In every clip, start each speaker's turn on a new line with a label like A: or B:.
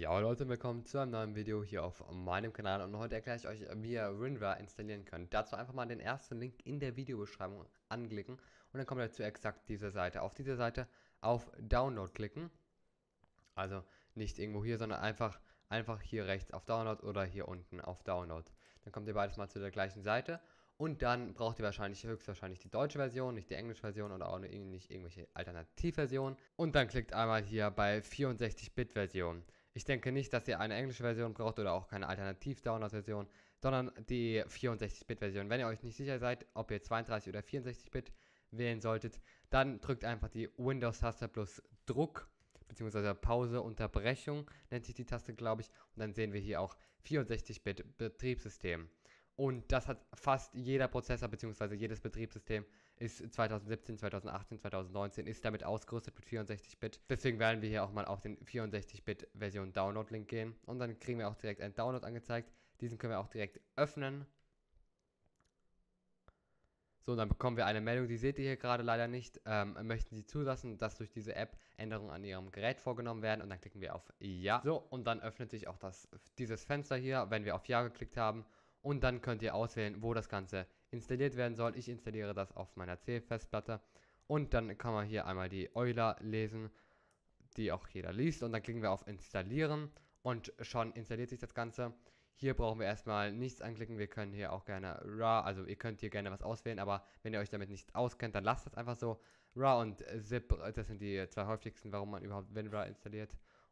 A: Ja Leute, willkommen zu einem neuen Video hier auf meinem Kanal und heute erkläre ich euch, wie ihr WinRAR installieren könnt. Dazu einfach mal den ersten Link in der Videobeschreibung anklicken und dann kommt ihr zu exakt dieser Seite. Auf dieser Seite auf Download klicken, also nicht irgendwo hier, sondern einfach, einfach hier rechts auf Download oder hier unten auf Download. Dann kommt ihr beides mal zu der gleichen Seite und dann braucht ihr wahrscheinlich höchstwahrscheinlich die deutsche Version, nicht die englische Version oder auch nicht irgendwelche Alternativversionen. Und dann klickt einmal hier bei 64-Bit-Version. Ich denke nicht, dass ihr eine englische Version braucht oder auch keine Alternativ-Download-Version, sondern die 64-Bit-Version. Wenn ihr euch nicht sicher seid, ob ihr 32 oder 64-Bit wählen solltet, dann drückt einfach die Windows-Taste plus Druck beziehungsweise Pause, Unterbrechung nennt sich die Taste, glaube ich. Und dann sehen wir hier auch 64-Bit-Betriebssystem. Und das hat fast jeder Prozessor bzw. jedes Betriebssystem ist 2017, 2018, 2019 ist damit ausgerüstet mit 64-Bit. Deswegen werden wir hier auch mal auf den 64-Bit-Version Download-Link gehen. Und dann kriegen wir auch direkt einen Download angezeigt. Diesen können wir auch direkt öffnen. So, dann bekommen wir eine Meldung, die seht ihr hier gerade leider nicht. Ähm, möchten Sie zulassen, dass durch diese App Änderungen an Ihrem Gerät vorgenommen werden? Und dann klicken wir auf Ja. So, und dann öffnet sich auch das, dieses Fenster hier, wenn wir auf Ja geklickt haben und dann könnt ihr auswählen, wo das Ganze installiert werden soll. Ich installiere das auf meiner C-Festplatte und dann kann man hier einmal die Euler lesen, die auch jeder liest und dann klicken wir auf Installieren und schon installiert sich das Ganze. Hier brauchen wir erstmal nichts anklicken, wir können hier auch gerne RAW, also ihr könnt hier gerne was auswählen, aber wenn ihr euch damit nicht auskennt, dann lasst das einfach so. RAW und ZIP, das sind die zwei häufigsten, warum man überhaupt WinRAR installiert.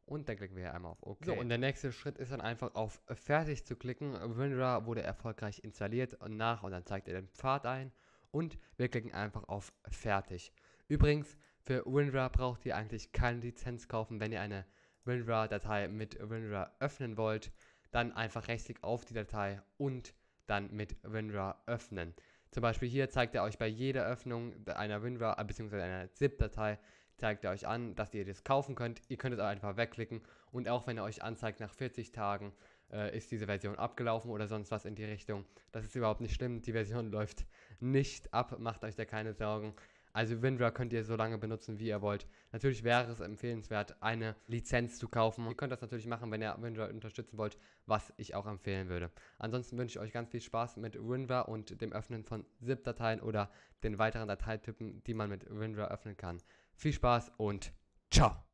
A: Und dann klicken wir hier einmal auf OK. So, und der nächste Schritt ist dann einfach auf Fertig zu klicken. WinRAR wurde erfolgreich installiert und nach und dann zeigt er den Pfad ein. Und wir klicken einfach auf Fertig. Übrigens, für WinRAR braucht ihr eigentlich keine Lizenz kaufen. Wenn ihr eine WinRAR-Datei mit WinRAR öffnen wollt, dann einfach rechtsklick auf die Datei und dann mit WinRAR öffnen. Zum Beispiel hier zeigt er euch bei jeder Öffnung einer WinRAR äh, bzw. einer ZIP-Datei zeigt er euch an, dass ihr das kaufen könnt. Ihr könnt es auch einfach wegklicken und auch wenn er euch anzeigt, nach 40 Tagen äh, ist diese Version abgelaufen oder sonst was in die Richtung. Das ist überhaupt nicht schlimm, die Version läuft nicht ab, macht euch da keine Sorgen. Also WinRAR könnt ihr so lange benutzen, wie ihr wollt. Natürlich wäre es empfehlenswert, eine Lizenz zu kaufen. Ihr könnt das natürlich machen, wenn ihr WinRAR unterstützen wollt, was ich auch empfehlen würde. Ansonsten wünsche ich euch ganz viel Spaß mit WinRAR und dem Öffnen von ZIP-Dateien oder den weiteren Dateitypen, die man mit WinRAR öffnen kann. Viel Spaß und ciao!